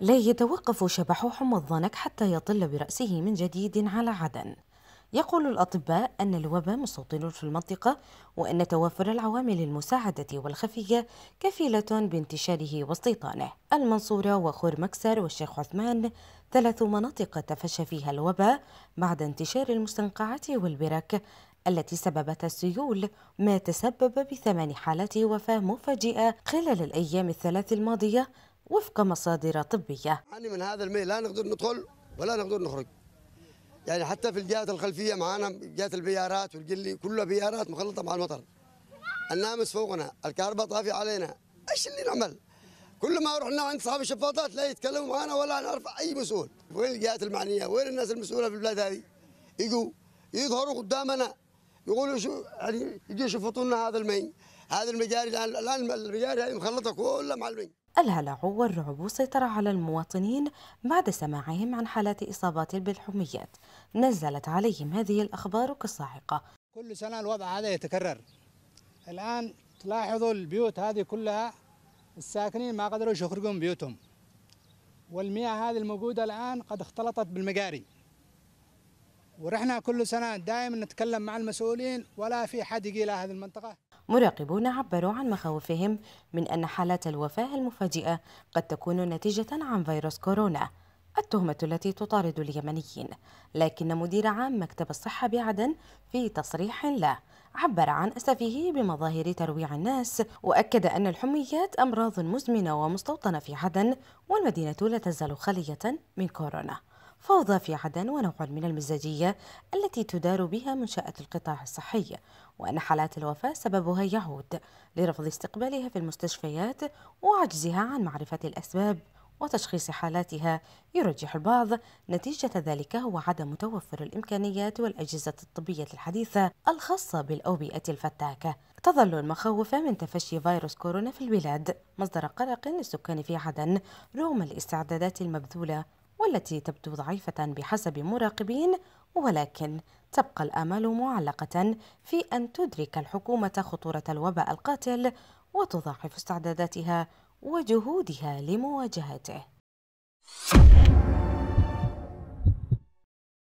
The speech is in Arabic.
لا يتوقف شبح حمى الضنك حتى يطل برأسه من جديد على عدن يقول الأطباء أن الوباء مستوطن في المنطقة وأن توافر العوامل المساعدة والخفية كفيلة بانتشاره واستيطانه المنصورة وخور مكسر والشيخ عثمان ثلاث مناطق تفشى فيها الوباء بعد انتشار المستنقعات والبرك التي سببت السيول ما تسبب بثمان حالات وفاة مفاجئة خلال الأيام الثلاث الماضية وفق مصادر طبية يعني من هذا الماء لا نقدر ندخل ولا نقدر نخرج يعني حتى في الجهات الخلفية معانا جهات البيارات والجلي كلها بيارات مخلطة مع المطر النامس فوقنا الكهرباء طافية علينا ايش اللي نعمل كل ما رحنا عند اصحاب الشفاطات لا يتكلموا معنا ولا نعرف اي مسؤول وين الجهات المعنيه وين الناس المسؤوله في البلاد هذه يجوا يظهروا قدامنا يقولوا شو يعني يجوا يشفطوا لنا هذا المي هذا المجاري الان الان المجاري هذه مخلطه كلها مع المي الهلع والرعب سيطر على المواطنين بعد سماعهم عن حالات إصابات بالحميات نزلت عليهم هذه الأخبار كالصاعقة كل سنة الوضع هذا يتكرر الآن تلاحظوا البيوت هذه كلها الساكنين ما قدروا يخرجوا من بيوتهم والمياه هذه الموجودة الآن قد اختلطت بالمجاري ورحنا كل سنة دائما نتكلم مع المسؤولين ولا في حد يجي لهذه هذه المنطقة مراقبون عبروا عن مخاوفهم من أن حالات الوفاة المفاجئة قد تكون نتيجة عن فيروس كورونا التهمة التي تطارد اليمنيين لكن مدير عام مكتب الصحة بعدن في تصريح له عبر عن أسفه بمظاهر ترويع الناس وأكد أن الحميات أمراض مزمنة ومستوطنة في عدن والمدينة لا تزال خالية من كورونا فوضى في عدن ونوع من المزاجية التي تدار بها منشأة القطاع الصحي وأن حالات الوفاة سببها يعود لرفض استقبالها في المستشفيات وعجزها عن معرفة الأسباب وتشخيص حالاتها يرجح البعض نتيجة ذلك هو عدم توفر الإمكانيات والأجهزة الطبية الحديثة الخاصة بالأوبئة الفتاكة تظل المخاوف من تفشي فيروس كورونا في البلاد مصدر قلق للسكان في عدن رغم الاستعدادات المبذولة والتي تبدو ضعيفة بحسب مراقبين ولكن تبقى الآمال معلقة في أن تدرك الحكومة خطورة الوباء القاتل وتضاعف استعداداتها وجهودها لمواجهته.